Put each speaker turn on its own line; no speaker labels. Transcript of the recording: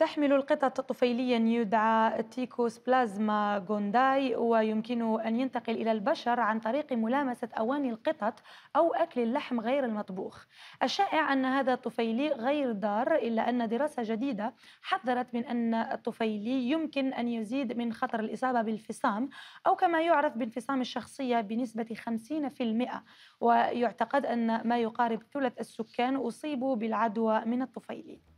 تحمل القطط طفيليا يدعى تيكوس بلازما غونداي ويمكنه أن ينتقل إلى البشر عن طريق ملامسة أواني القطط أو أكل اللحم غير المطبوخ الشائع أن هذا الطفيلي غير ضار إلا أن دراسة جديدة حذرت من أن الطفيلي يمكن أن يزيد من خطر الإصابة بالفصام أو كما يعرف بانفصام الشخصية بنسبة 50% ويعتقد أن ما يقارب ثلث السكان أصيبوا بالعدوى من الطفيلي